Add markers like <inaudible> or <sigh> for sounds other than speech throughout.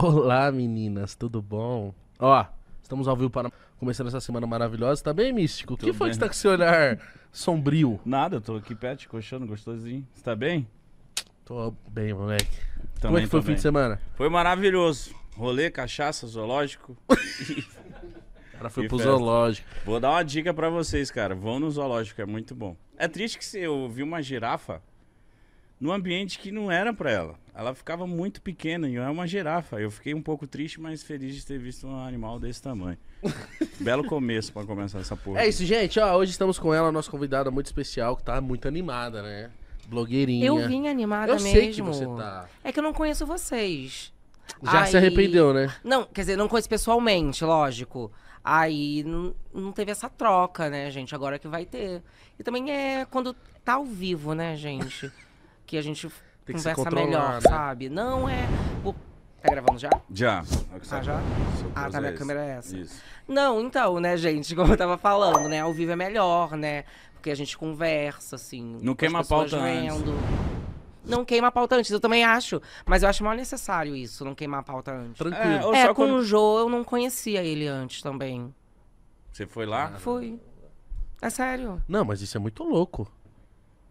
Olá, meninas, tudo bom? Ó, estamos ao vivo para começando essa semana maravilhosa. Tá bem, Místico? O que foi que está com esse olhar sombrio? Nada, eu tô aqui pet, coxando, gostosinho. Você tá bem? Tô bem, moleque. Também, Como é que foi o fim de semana? Foi maravilhoso. Rolê, cachaça, zoológico. <laughs> cara foi pro festa. zoológico. Vou dar uma dica para vocês, cara. Vão no zoológico, é muito bom. É triste que se eu vi uma girafa num ambiente que não era para ela. Ela ficava muito pequena e é uma girafa. Eu fiquei um pouco triste, mas feliz de ter visto um animal desse tamanho. <laughs> Belo começo para começar essa porra. É isso, gente. Ó, hoje estamos com ela, nossa convidada muito especial, que tá muito animada, né? Blogueirinha. Eu vim animada eu mesmo. Eu sei que você tá. É que eu não conheço vocês. Já Aí... se arrependeu, né? Não, quer dizer, não conheço pessoalmente, lógico. Aí não teve essa troca, né, gente? Agora que vai ter. E também é quando tá ao vivo, né, gente? <laughs> que a gente Tem conversa melhor, né? sabe? Não é. O... Tá gravando já? Já. Ah, já? Ah, tá, minha câmera é essa. Isso. Não, então, né, gente, <laughs> como eu tava falando, né? Ao vivo é melhor, né? Porque a gente conversa, assim. Não queima a pauta vendo. antes não queima a pauta antes. Eu também acho. Mas eu acho mal necessário isso, não queimar a pauta antes. Tranquilo. É, é com quando... o Jô eu não conhecia ele antes também. Você foi lá? Fui. É sério. Não, mas isso é muito louco.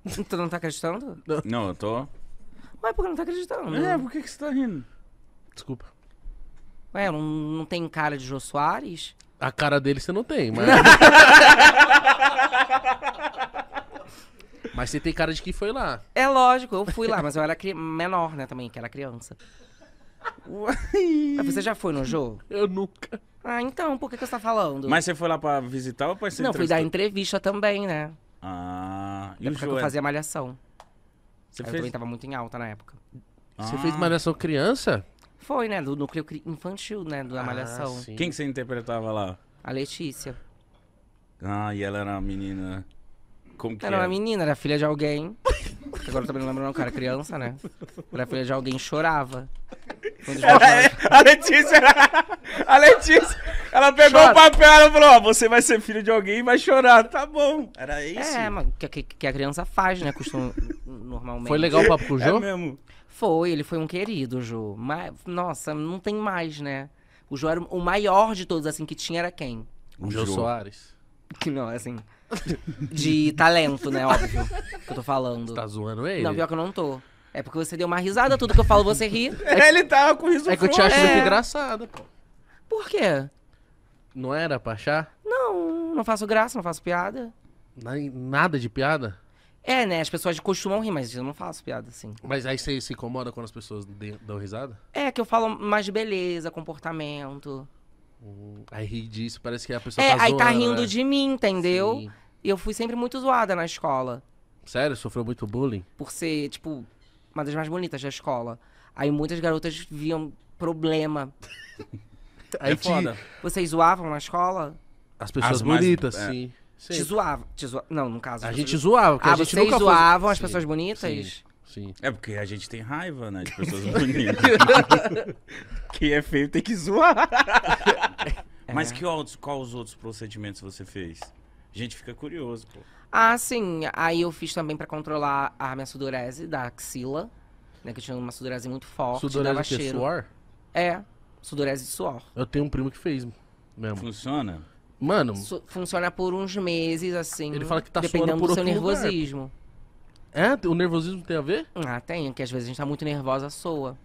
<laughs> Tu não tá acreditando? Não, eu tô. Mas por que não tá acreditando? É, por que, que você tá rindo? Desculpa. Ué, não, não tem cara de Jô Soares? A cara dele você não tem, mas. <laughs> mas você tem cara de que foi lá. É lógico, eu fui lá, mas eu era cri... menor, né, também, que era criança. Uai. Mas você já foi no Jô? Eu nunca. Ah, então, por que, que você tá falando? Mas você foi lá pra visitar ou pra ser Não, fui dar entrevista também, né? Ah, é e o Joel? eu fazia malhação. Você eu também tava muito em alta na época. Ah. Você fez ah. malhação criança? Foi, né? Do núcleo infantil, né? Da ah, malhação. Quem que você interpretava lá? A Letícia. Ah, e ela era uma menina. Como que era? Era uma é? menina, era filha de alguém. <laughs> Agora eu também não lembro, não, cara. É criança, né? filha de alguém chorava. É, é, a Letícia, a Letícia, ela pegou Chora. o papel e falou: ó você vai ser filho de alguém e vai chorar, tá bom. Era isso. É, mas que, que, que a criança faz, né? Costuma normalmente. Foi legal o papo com o Jô? É mesmo. Foi, ele foi um querido, Jô. Mas, nossa, não tem mais, né? O Jô era o maior de todos, assim, que tinha era quem? O, o Jô Soares. Que <laughs> não, assim. De talento, né? Óbvio. Que eu tô falando. Tá zoando ele? Não, pior que eu não tô. É porque você deu uma risada, tudo que eu falo você ri. <laughs> É, ele tava com riso É que eu te acho é... muito engraçado, pô. Por quê? Não era pra achar? Não, não faço graça, não faço piada. Nada de piada? É, né? As pessoas costumam rir, mas eu não faço piada assim. Mas aí você se incomoda quando as pessoas dão risada? É que eu falo mais de beleza, comportamento. Hum, aí ri disso, parece que a pessoa é, tá aí tá rindo né? de mim, entendeu? E eu fui sempre muito zoada na escola. Sério? Sofreu muito bullying? Por ser, tipo, uma das mais bonitas da escola. Aí muitas garotas viam problema. <laughs> aí é foda. Te... Vocês zoavam na escola? As pessoas as bonitas, mais... É. sim. Te zoavam. Te zo Não, no caso. A gente zoava. Ah, a gente vocês nunca zoavam foi... as sim. pessoas bonitas? Sim. Sim. É porque a gente tem raiva, né? De pessoas bonitas. <laughs> Quem é feio tem que zoar. <laughs> É. Mas que outros, qual os outros procedimentos você fez? A gente fica curioso, pô. Ah, sim. Aí eu fiz também para controlar a minha sudorese da axila, né? Que eu tinha uma sudorese muito forte. Sudorese que é suor? É, sudorese de suor. Eu tenho um primo que fez mesmo. Funciona? Mano. Su funciona por uns meses, assim. Ele fala que tá dependendo suando por do seu nervosismo. Lugar. É? O nervosismo tem a ver? Ah, tem. Que às vezes a gente tá muito nervosa, soa.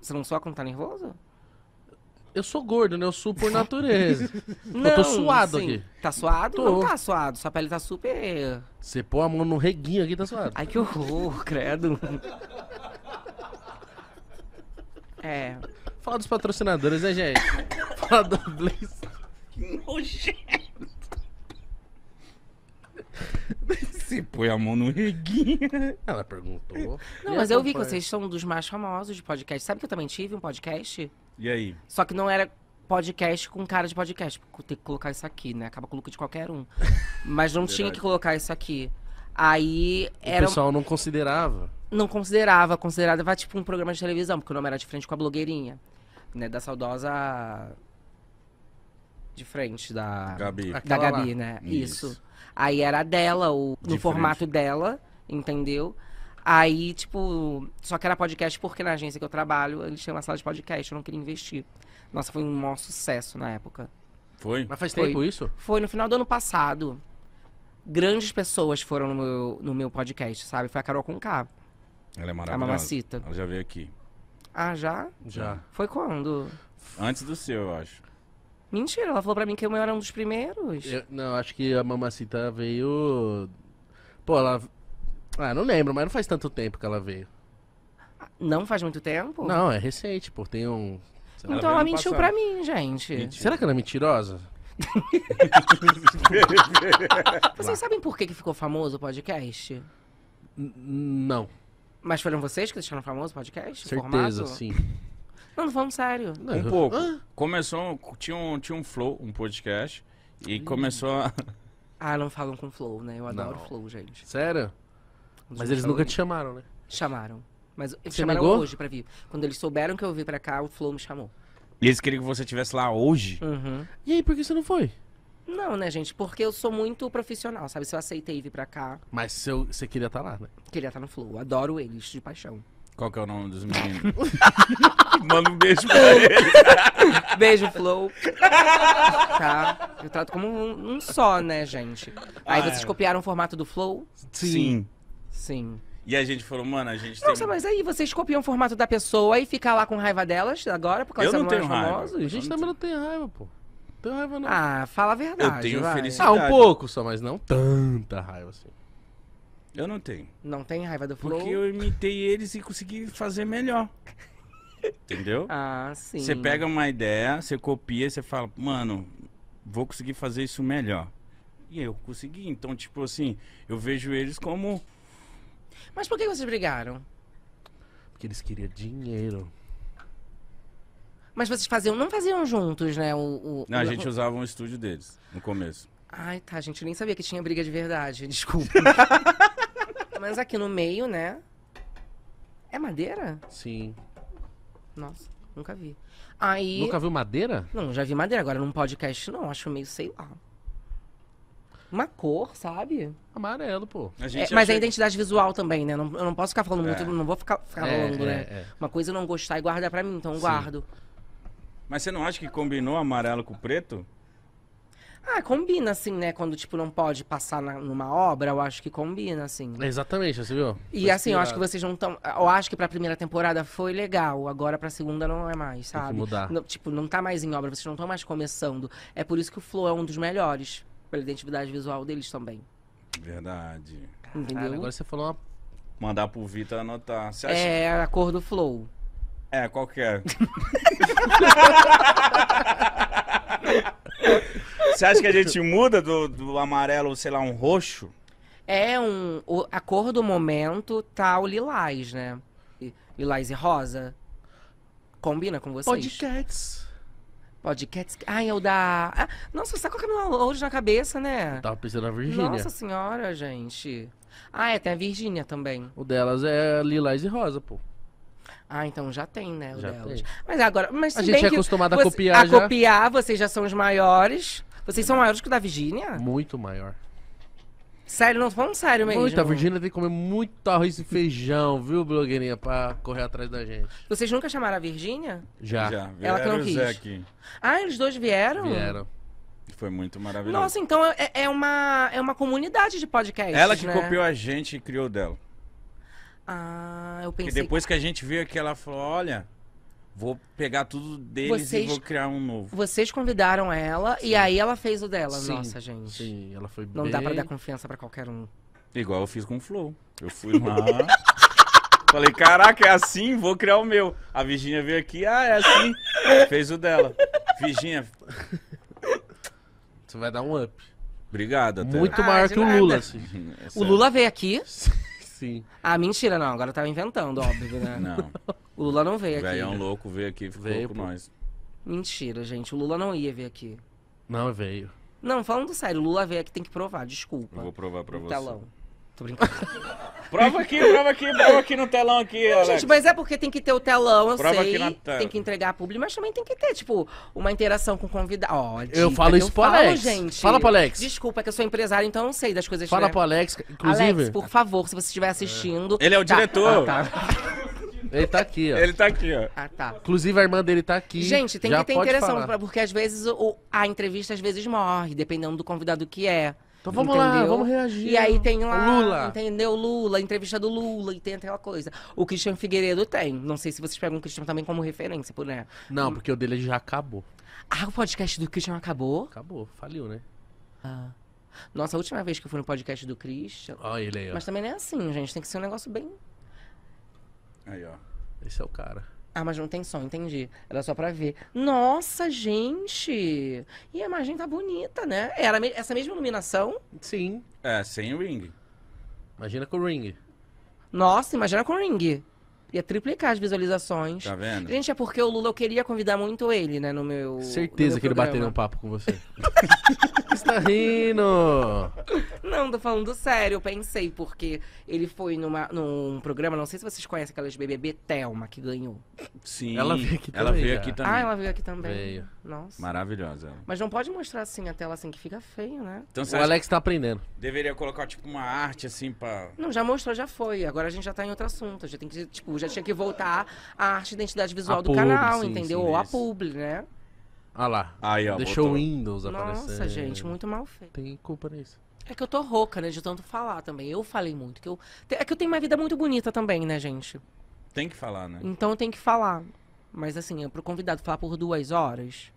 Você não soa quando tá nervoso? Eu sou gordo, né? Eu sou por natureza. não, <laughs> eu tô suado sim. aqui. Tá suado? Tô. Não tá suado. Sua pele tá super... Você põe a mão no reguinho aqui, tá suado. Ai, que horror, credo. é... Fala dos patrocinadores, né, gente? Fala da Blaze. Que nojento. Você põe a mão no reguinho. Ela perguntou. Não, mas eu vi que vocês são um dos mais famosos de podcast. Sabe que eu também tive um podcast? E aí? Só que não era podcast com cara de podcast. Tem que colocar isso aqui, né? Acaba com o look de qualquer um. Mas não tinha que colocar isso aqui. Aí era. O pessoal não considerava. Não considerava, considerava tipo um programa de televisão, porque o nome era de frente com a blogueirinha. Né? Da saudosa. De frente da. Gabi. Da Aquela Gabi, lá. né? Isso. isso. Aí era dela, ou no Diferente. formato dela, entendeu? Aí, tipo, só que era podcast porque na agência que eu trabalho, eles têm uma sala de podcast, eu não queria investir. Nossa, foi um maior sucesso na época. Foi? Mas faz foi, tempo isso? Foi no final do ano passado. Grandes pessoas foram no meu, no meu podcast, sabe? Foi a Carol Conká. Ela é maravilhosa. A Mamacita. Ela já veio aqui. Ah, já? Já. Foi quando? Antes do seu, eu acho. Mentira, ela falou pra mim que eu era um dos primeiros. Eu, não, acho que a Mamacita veio. Pô, ela. Ah, não lembro, mas não faz tanto tempo que ela veio. Não faz muito tempo? Não, é recente, pô. Tem um. então ela mentiu passado. pra mim, gente. Mentira. Será que ela é mentirosa? <laughs> vocês sabem por que, que ficou famoso o podcast? N não. Mas foram vocês que deixaram famoso o podcast? Certeza, sim. Não, tô falando sério. Um pouco. Começou, tinha um, tinha um flow, um podcast, e hum. começou a... <laughs> Ah, não falam com flow, né? Eu adoro Não. flow, gente. Sério? Mas eles nunca te chamaram, né? Chamaram. Mas eles Você chamaram negou? hoje pra vir. Quando eles souberam que eu vim pra cá, o flow me chamou. E eles queriam que você estivesse lá hoje? Uhum. E aí, por que você não foi? Não, né, gente? Porque eu sou muito profissional, sabe? Se eu aceitei vir pra cá, Mas seu- você queria estar tá lá, né? queria estar tá no flow. Adoro eles, de paixão. Qual que é o nome dos meninos? <laughs> Manda um beijo pra ele. Beijo, Flow. Tá? Eu trato como um, um só, né, gente? Aí Ah, vocês é. copiaram o formato do Flow? Sim. Sim. E a gente falou, mano, a gente tem. Nossa, mas aí vocês copiam o formato da pessoa e ficam lá com raiva delas agora por causa Eu não tenho raiva. famosos? A gente também não tem raiva, pô. Não tem raiva, não. Ah, fala a verdade. Eu tenho vai. felicidade. ah, um pouco só, mas não tanta raiva assim. Eu não tenho. Não tem raiva do flow? Porque eu imitei eles e consegui fazer melhor. Entendeu? <laughs> Ah, sim. Você pega uma ideia, você copia, você fala, mano, vou conseguir fazer isso melhor. E eu consegui. Então, tipo assim, eu vejo eles como. Mas por que vocês brigaram? Porque eles queriam dinheiro. Mas vocês faziam, não faziam juntos, né? O, o não, a o... gente usava um estúdio deles no começo. Ai, tá, gente, nem sabia que tinha briga de verdade, desculpa. <laughs> Pelo menos aqui no meio, né? É madeira? Sim. Nossa, nunca vi. Aí. Nunca viu madeira? Não, já vi madeira. Agora num podcast, não. Acho meio, sei lá. Uma cor, sabe? Amarelo, pô. É, mas é acha... é identidade visual também, né? Não, eu não posso ficar falando é. muito, não vou ficar, ficar é, falando, né? É, é. Uma coisa eu não gostar e guardar pra mim, então eu guardo. Mas você não acha que combinou amarelo com preto? Ah, combina, assim, né? Quando, tipo, não pode passar na, numa obra, eu acho que combina, assim. Né? Exatamente, você viu? E Foi assim, eu acho que vocês não estão. Eu acho que pra primeira temporada foi legal, agora pra segunda não é mais, sabe? Tem que mudar. Não, tipo, não tá mais em obra, vocês não estão mais começando. É por isso que o Flow é um dos melhores, pela identidade visual deles também. Verdade. Entendeu? agora você falou uma... Mandar pro Vitor anotar. Você acha... É a cor do Flow. É, qualquer. É? <laughs> Você acha que a gente muda do, do amarelo, sei lá, um roxo? É um. O, a cor do momento tá o lilás, né? Lilás e rosa. Combina com vocês? Podcasts. Podcasts. Ai, é o da. Ah, nossa, tá com a Camila Lourdes na cabeça, né? Eu tava pensando na Virgínia. Nossa senhora, gente. Ah, é, tem a Virgínia também. O delas é lilás e rosa, pô. Ah, então já tem, né, o já delas. Tem. Mas agora, mas a gente é acostumado a copiar a já. A copiar, vocês já são os maiores. Vocês são maiores que o da Virgínia? Muito maior. Sério, não tô falando sério mesmo. Muita, a Virgínia tem que comer muito arroz e feijão, viu, blogueirinha, pra correr atrás da gente. Vocês nunca chamaram a Virgínia? Já. Já. Ela que não quis. Ah, eles dois vieram? Vieram. Foi muito maravilhoso. Nossa, então é, é uma, é uma comunidade de podcast. Ela que né? copiou a gente e criou dela. Ah, eu pensei. E depois que... que a gente viu aqui, ela falou: olha, Vou pegar tudo deles vocês, e vou criar um novo. Vocês convidaram ela Sim. e aí ela fez o dela. Sim. Nossa, gente. Sim, ela foi Não bem... dá pra dar confiança pra qualquer um. Igual eu fiz com o Flow. Eu fui lá. <laughs> falei, caraca, é assim? Vou criar o meu. A Virginia veio aqui, ah, é assim. fez o dela. Virginia. Você vai dar um up. Obrigado, Muito ah, maior que o Lula, assim. <laughs> É o Lula veio aqui. <laughs> Sim. Ah, mentira, não. Agora eu tava inventando, óbvio, né? Não. O Lula não veio aqui. O um louco veio aqui e veio, com nós. Mentira, gente. O Lula não ia vir aqui. Não, veio. Não, falando sério, o Lula veio aqui, tem que provar, desculpa. Eu vou provar pra no você. Telão. Tô brincando. <laughs> prova aqui, prova aqui, prova aqui no telão aqui, não, Alex. Gente, mas é porque tem que ter o telão, eu prova sei. Aqui na tem que entregar a público, mas também tem que ter, tipo, uma interação com o convidado. Ó, oh, eu falo isso eu pro falo, Alex. Gente. Fala pro Alex. Desculpa, é que eu sou empresário, então eu não sei das coisas. Fala né? pro Alex, é. inclusive. Alex, por favor, se você estiver assistindo. Ele é o tá. diretor. Ah, tá. <laughs> Ele tá aqui, ó. Ele tá aqui, ó. Ah, tá. Inclusive, a irmã dele tá aqui. Gente, tem que ter interação, falar. porque às vezes o, a entrevista às vezes morre, dependendo do convidado que é. Então vamos entendeu? lá, vamos reagir. E aí tem lá, Lula. entendeu? Lula, entrevista do Lula, e tem aquela coisa. O Christian Figueiredo tem. Não sei se vocês pegam o Christian também como referência, por né? Não, porque o dele já acabou. Ah, o podcast do Christian acabou? Acabou, faliu, né? Ah. Nossa, a última vez que eu fui no podcast do Christian. Olha ele aí, ó. Mas também não é assim, gente. Tem que ser um negócio bem Aí, ó. Esse é o cara. Ah, mas não tem som, entendi. Era só pra ver. Nossa, gente! E a imagem tá bonita, né? Era essa mesma iluminação? Sim. É, sem o ring. Imagina com o ring. Nossa, imagina com o ring. Ia triplicar as visualizações. Tá vendo? Gente, é porque o Lula, eu queria convidar muito ele, né, no meu. Certeza no meu que ele bateria um papo com você. você <laughs> tá rindo! Não, tô falando sério, eu pensei, porque ele foi numa, num programa, não sei se vocês conhecem aquelas BBB Thelma que ganhou. Sim. Ela veio aqui também. Ela veio aqui também. Ah, ela veio aqui também. Veio. Nossa. Maravilhosa. Mas não pode mostrar assim a tela assim que fica feio, né? Então, o Alex tá aprendendo. Deveria colocar tipo uma arte assim pra. Não, já mostrou, já foi. Agora a gente já tá em outro assunto. Já tem que, tipo, já tinha que voltar à arte e identidade visual a do publi, canal, sim, entendeu? Sim, Ou a publi, né? Ah lá. Aí, ó, Deixou botou. o Windows aparecendo. Nossa, gente, muito mal feito. Tem culpa nisso. É que eu tô rouca, né? De tanto falar também. Eu falei muito. Que eu... É que eu tenho uma vida muito bonita também, né, gente? Tem que falar, né? Então eu tenho que falar. Mas assim, é pro convidado falar por duas horas.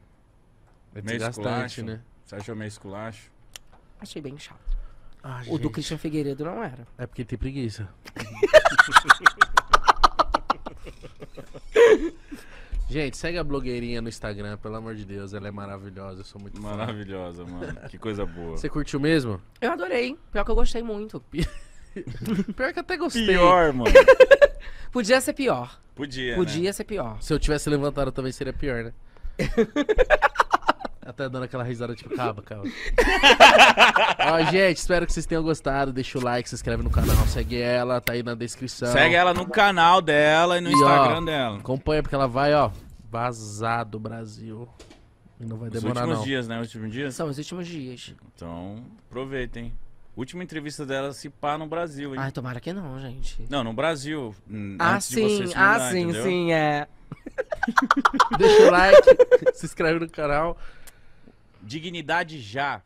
É esculacho, né? Você achou meio esculacho? Achei bem chato. Ah, o gente. do Christian Figueiredo não era. É porque tem preguiça. <laughs> gente, segue a blogueirinha no Instagram, pelo amor de Deus, ela é maravilhosa, eu sou muito Maravilhosa, fã. mano. Que coisa boa. Você curtiu mesmo? Eu adorei. Pior que eu gostei muito. <laughs> <laughs> Pior que eu até gostei. Pior, mano. <laughs> Podia ser pior. Podia. Né? Podia né? ser pior. Se eu tivesse levantado talvez seria pior, né? <laughs> Até dando aquela risada tipo, caba, caba. Ó, gente, espero que vocês tenham gostado. Deixa o like, se inscreve no canal, segue ela, tá aí na descrição. Segue ela no canal dela e no e, Instagram ó, dela. Acompanha, porque ela vai, ó, vazar do Brasil. E não vai demorar, não. Os últimos não. dias, né? Os últimos dias? São os últimos dias. Então, aproveitem. Última entrevista dela se pá no Brasil, hein? Ai, tomara que não, gente. Não, no Brasil. Ah, antes sim, de você se ah, mudar, ah, sim, entendeu? sim, é. <laughs> Deixa o like, <laughs> se inscreve no canal. Dignidade já.